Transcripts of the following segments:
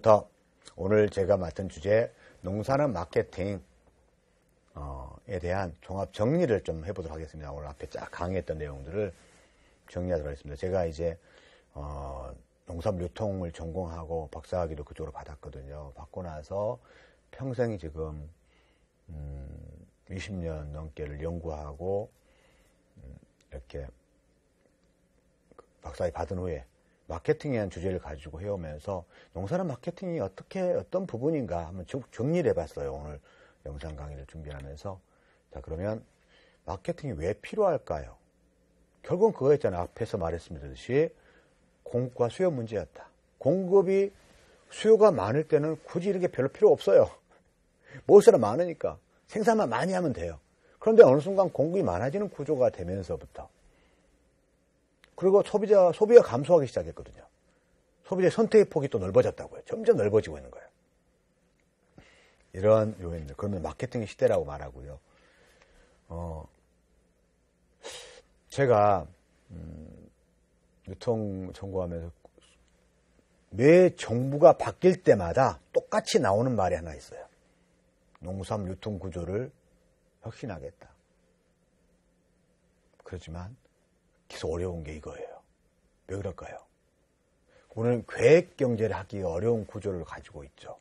지금부터 오늘 제가 맡은 주제 농산업 마케팅에 어, 대한 종합 정리를 좀 해보도록 하겠습니다. 오늘 앞에 쫙 강의했던 내용들을 정리하도록 하겠습니다. 제가 이제 어, 농산 물 유통을 전공하고 박사학위도 그쪽으로 받았거든요. 받고 나서 평생이 지금 음, 20년 넘게를 연구하고 음, 이렇게 그 박사학위 받은 후에 마케팅에 대한 주제를 가지고 해오면서 농산업 마케팅이 어떻게 어떤 부분인가 한번 쭉 정리를 해봤어요. 오늘 영상 강의를 준비하면서 자 그러면 마케팅이 왜 필요할까요? 결국은 그거였잖아요. 앞에서 말했습니다듯이 공급과 수요 문제였다. 공급이 수요가 많을 때는 굳이 이런 게 별로 필요 없어요. 먹을 사 많으니까 생산만 많이 하면 돼요. 그런데 어느 순간 공급이 많아지는 구조가 되면서부터 그리고 소비자, 소비가 감소하기 시작했거든요. 소비자의 선택의 폭이 또 넓어졌다고요. 점점 넓어지고 있는 거예요. 이러한 요인들. 그러면 마케팅의 시대라고 말하고요. 어, 제가, 음, 유통 전공하면서 매 정부가 바뀔 때마다 똑같이 나오는 말이 하나 있어요. 농수산 유통 구조를 혁신하겠다. 그렇지만 계속 어려운 게 이거예요. 왜 그럴까요? 오늘 계획 경제를 하기 어려운 구조를 가지고 있죠.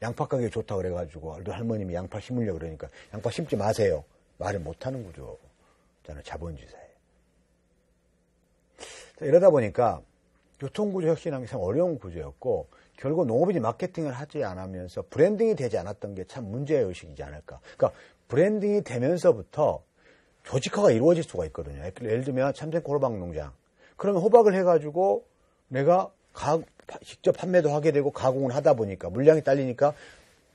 양파 가격이 좋다 그래가지고 할머님이 양파 심으려 고 그러니까 양파 심지 마세요. 말을 못하는 구조잖아요. 자본주의사에. 자, 이러다 보니까 교통구조 혁신하기 참 어려운 구조였고 결국 농업인이 마케팅을 하지 않으면서 브랜딩이 되지 않았던 게 참 문제의 의식이지 않을까. 그러니까 브랜딩이 되면서부터 조직화가 이루어질 수가 있거든요. 예를 들면 참새코 호박 농장. 그러면 호박을 해가지고 내가 가, 직접 판매도 하게 되고 가공을 하다 보니까 물량이 딸리니까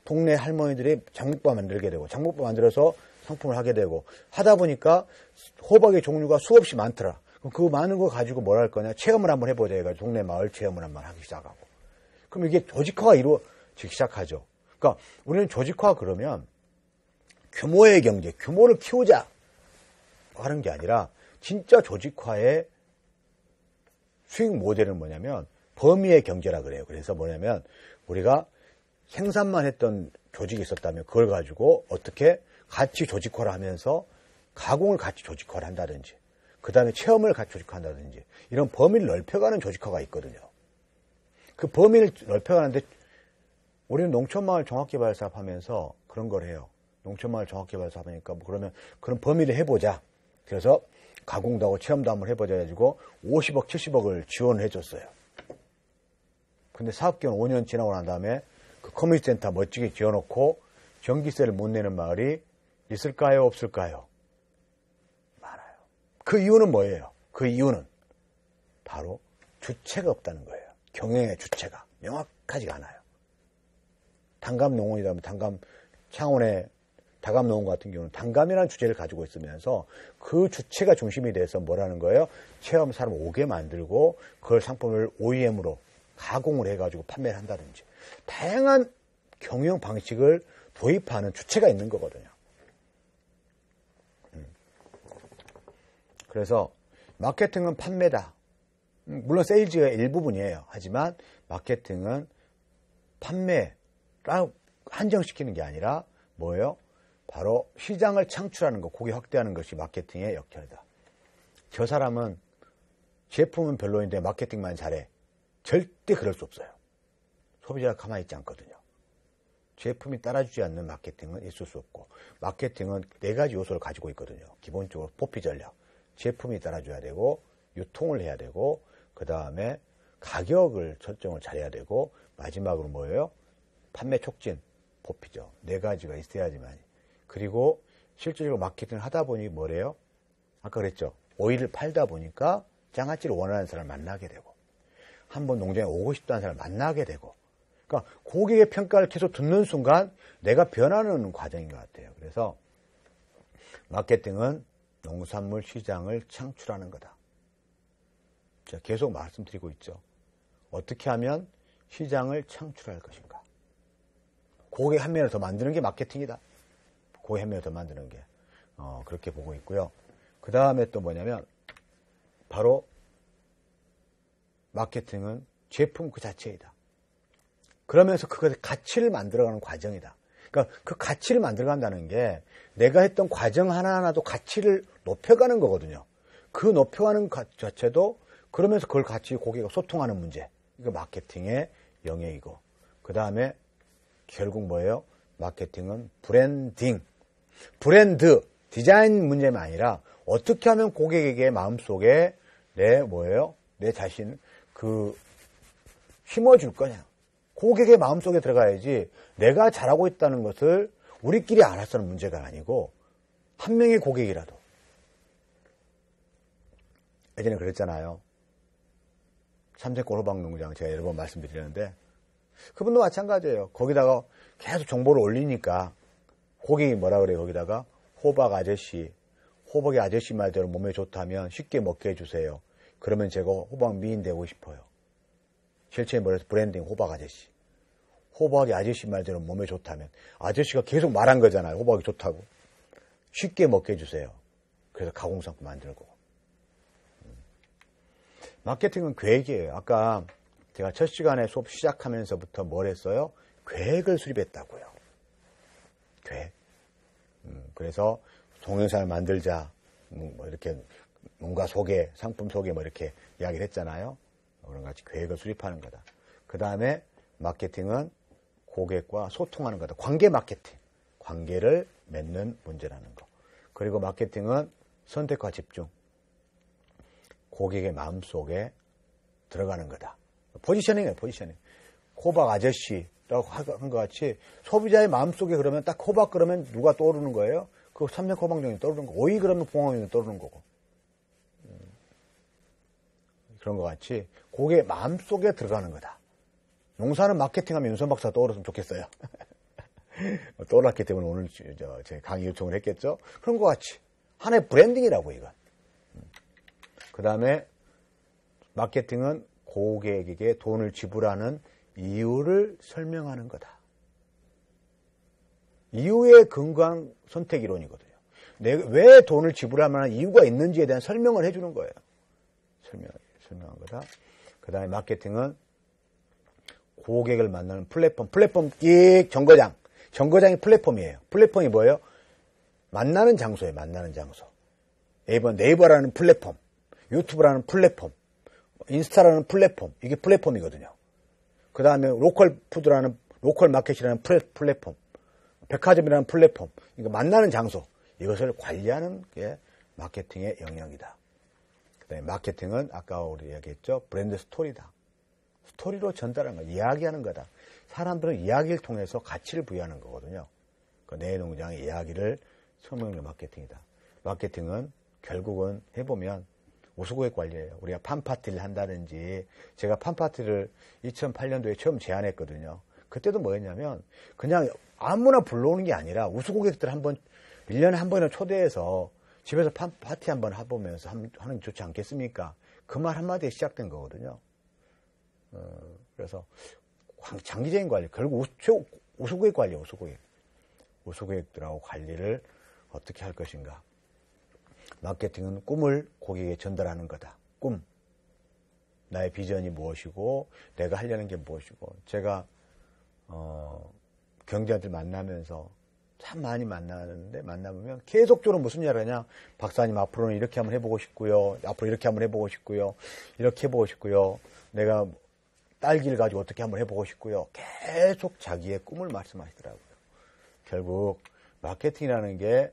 동네 할머니들이 장목밥 만들게 되고 장목밥 만들어서 상품을 하게 되고 하다 보니까 호박의 종류가 수없이 많더라. 그럼 그 많은 거 가지고 뭘 할 거냐? 체험을 한번 해보자 해가지고 동네 마을 체험을 한번 하기 시작하고. 그럼 이게 조직화가 이루어지기 시작하죠. 그러니까 우리는 조직화 그러면 규모의 경제, 규모를 키우자. 하는 게 아니라 진짜 조직화의 수익 모델은 뭐냐면 범위의 경제라 그래요. 그래서 뭐냐면 우리가 생산만 했던 조직이 있었다면 그걸 가지고 어떻게 같이 조직화를 하면서 가공을 같이 조직화를 한다든지 그 다음에 체험을 같이 조직화한다든지 이런 범위를 넓혀가는 조직화가 있거든요. 그 범위를 넓혀가는데 우리는 농촌마을 종합개발 사업 하면서 그런 걸 해요. 농촌마을 종합개발 사업 하니까 뭐 그러면 그런 범위를 해보자. 그래서 가공도 하고 체험도 한번 해보자 해가지고 50억, 70억을 지원 해줬어요. 근데 사업기간 5년 지나고 난 다음에 그 커뮤니티 센터 멋지게 지어놓고 전기세를 못 내는 마을이 있을까요? 없을까요? 많아요. 그 이유는 뭐예요? 그 이유는 바로 주체가 없다는 거예요. 경영의 주체가 명확하지가 않아요. 단감 농원이라면 단감 창원에 다감 논문 같은 경우는 단감이라는 주제를 가지고 있으면서 그 주체가 중심이 돼서 뭐라는 거예요? 체험 사람 오게 만들고 그걸 상품을 OEM으로 가공을 해가지고 판매를 한다든지 다양한 경영 방식을 도입하는 주체가 있는 거거든요. 음. 그래서 마케팅은 판매다. 음, 물론 세일즈의 일부분이에요. 하지만 마케팅은 판매랑 한정시키는 게 아니라 뭐예요? 바로 시장을 창출하는 것, 고객 확대하는 것이 마케팅의 역할이다. 저 사람은 제품은 별로인데 마케팅만 잘해. 절대 그럴 수 없어요. 소비자가 가만히 있지 않거든요. 제품이 따라주지 않는 마케팅은 있을 수 없고 마케팅은 네 가지 요소를 가지고 있거든요. 기본적으로 포피 전략. 제품이 따라줘야 되고 유통을 해야 되고 그 다음에 가격을 설정을 잘해야 되고 마지막으로 뭐예요? 판매 촉진, 포피죠. 네 가지가 있어야지만 그리고 실질적으로 마케팅을 하다 보니 뭐래요? 아까 그랬죠. 오일을 팔다 보니까 장아찌를 원하는 사람을 만나게 되고 한번 농장에 오고 싶다는 사람을 만나게 되고 그러니까 고객의 평가를 계속 듣는 순간 내가 변하는 과정인 것 같아요. 그래서 마케팅은 농산물 시장을 창출하는 거다. 제가 계속 말씀드리고 있죠. 어떻게 하면 시장을 창출할 것인가. 고객 한 명을 더 만드는 게 마케팅이다. 고해며더 만드는 게 어, 그렇게 보고 있고요. 그 다음에 또 뭐냐면 바로 마케팅은 제품 그 자체이다. 그러면서 그것의 가치를 만들어가는 과정이다. 그러니까 그 가치를 만들어간다는 게 내가 했던 과정 하나하나도 가치를 높여가는 거거든요. 그 높여가는 것 자체도 그러면서 그걸 같이 고객과 소통하는 문제. 이거 마케팅의 영역이고. 그 다음에 결국 뭐예요? 마케팅은 브랜딩. 브랜드, 디자인 문제만 아니라 어떻게 하면 고객에게 마음속에 내 뭐예요? 내 자신 그 심어줄 거냐. 고객의 마음속에 들어가야지 내가 잘하고 있다는 것을 우리끼리 알아서는 문제가 아니고 한 명의 고객이라도 예전에 그랬잖아요. 참새골 로박농장 제가 여러 번 말씀드리는데 그분도 마찬가지예요. 거기다가 계속 정보를 올리니까 고객이 뭐라 그래요 거기다가 호박 아저씨 호박이 아저씨 말대로 몸에 좋다면 쉽게 먹게 해주세요 그러면 제가 호박 미인 되고 싶어요 실제 뭐래서 브랜딩 호박 아저씨 호박이 아저씨 말대로 몸에 좋다면 아저씨가 계속 말한 거잖아요 호박이 좋다고 쉽게 먹게 해주세요 그래서 가공상품 만들고 음. 마케팅은 계획이에요 아까 제가 첫 시간에 수업 시작하면서부터 뭘 했어요? 계획을 수립했다고요 그래서 동영상을 만들자, 뭐, 뭐 이렇게 뭔가 소개, 상품 소개 뭐 이렇게 이야기를 했잖아요. 그런 같이 계획을 수립하는 거다. 그 다음에 마케팅은 고객과 소통하는 거다. 관계 마케팅. 관계를 맺는 문제라는 거. 그리고 마케팅은 선택과 집중. 고객의 마음속에 들어가는 거다. 포지셔닝이에요, 포지셔닝. 코박 아저씨, 라고 한것 같이 소비자의 마음속에 그러면 딱 호박 그러면 누가 떠오르는 거예요? 그삼년 호박종이 떠오르는 거고 오이 그러면 봉황종이 떠오르는 거고 음. 그런 것 같이 고게 마음속에 들어가는 거다. 농사는 마케팅하면 윤선 박사 떠오르면 좋겠어요. 떠올랐기 때문에 오늘 저제 강의 요청을 했겠죠. 그런 것 같이 하나의 브랜딩이라고 이건. 음. 그 다음에 마케팅은 고객에게 돈을 지불하는 이유를 설명하는 거다. 이유에 근거한 선택 이론이거든요. 왜 돈을 지불할 만한 이유가 있는지에 대한 설명을 해주는 거예요. 설명, 설명한 거다. 그 다음에 마케팅은 고객을 만나는 플랫폼, 플랫폼 끼 정거장. 정거장이 플랫폼이에요. 플랫폼이 뭐예요? 만나는 장소예요. 만나는 장소. 네이버, 네이버라는 플랫폼, 유튜브라는 플랫폼, 인스타라는 플랫폼, 이게 플랫폼이거든요. 그 다음에 로컬 푸드라는 로컬 마켓이라는 플랫폼, 백화점이라는 플랫폼, 그러니까 만나는 장소 이것을 관리하는 게 마케팅의 영역이다. 그다음에 마케팅은 아까 우리 얘기했죠 브랜드 스토리다. 스토리로 전달하는 거, 이야기하는 거다. 사람들은 이야기를 통해서 가치를 부여하는 거거든요. 그 내 농장의 이야기를 설명하는 마케팅이다. 마케팅은 결국은 해보면 우수고객 관리예요. 우리가 판파티를 한다든지 제가 판파티를 2008년도에 처음 제안했거든요. 그때도 뭐였냐면 그냥 아무나 불러오는 게 아니라 우수 고객들 한번 1년에 한 번이나 초대해서 집에서 파, 파티 한번 해보면서 하는 게 좋지 않겠습니까? 그 말 한마디에 시작된 거거든요. 어, 그래서 장기적인 관리, 결국 우수고객 관리, 우수고객. 우수고객들하고 관리를 어떻게 할 것인가. 마케팅은 꿈을 고객에 전달하는 거다. 꿈. 나의 비전이 무엇이고 내가 하려는 게 무엇이고 제가 어, 경제한들 만나면서 참 많이 만나는데 만나보면 계속적으로 무슨 얘기 하냐 박사님 앞으로는 이렇게 한번 해보고 싶고요 앞으로 이렇게 한번 해보고 싶고요 이렇게 해보고 싶고요 내가 딸기를 가지고 어떻게 한번 해보고 싶고요 계속 자기의 꿈을 말씀하시더라고요 결국 마케팅이라는 게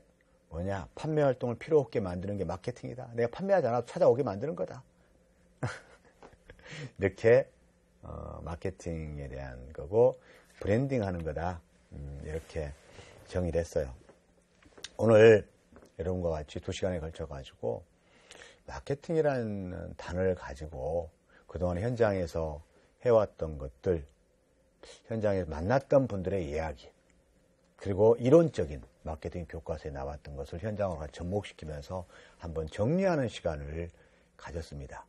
뭐냐 판매 활동을 필요 없게 만드는 게 마케팅이다. 내가 판매하지 않아도 찾아오게 만드는 거다. 이렇게 어, 마케팅에 대한 거고 브랜딩하는 거다. 음, 이렇게 정의를 했어요. 오늘 여러분과 같이 두 시간에 걸쳐 가지고 마케팅이라는 단어를 가지고 그동안 현장에서 해왔던 것들, 현장에서 만났던 분들의 이야기, 그리고 이론적인 마케팅 교과서에 나왔던 것을 현장으로 접목시키면서 한번 정리하는 시간을 가졌습니다.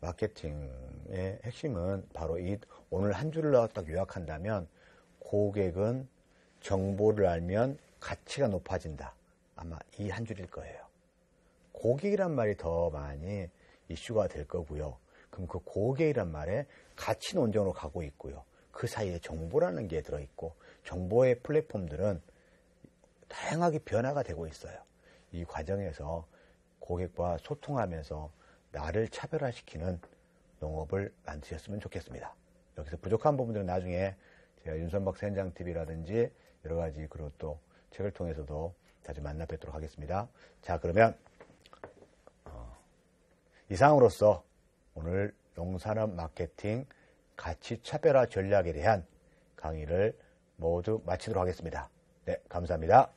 마케팅의 핵심은 바로 이 오늘 한 줄로 딱 요약한다면 고객은 정보를 알면 가치가 높아진다. 아마 이 한 줄일 거예요. 고객이란 말이 더 많이 이슈가 될 거고요. 그럼 그 고객이란 말에 가치 논정으로 가고 있고요. 그 사이에 정보라는 게 들어있고 정보의 플랫폼들은 다양하게 변화가 되고 있어요. 이 과정에서 고객과 소통하면서 나를 차별화시키는 농업을 만드셨으면 좋겠습니다. 여기서 부족한 부분들은 나중에 제가 윤선박 센장 TV라든지 여러 가지 그리고 또 책을 통해서도 자주 만나 뵙도록 하겠습니다. 자 그러면 어, 이상으로서 오늘 농산업 마케팅 가치 차별화 전략에 대한 강의를 모두 마치도록 하겠습니다. 네, 감사합니다.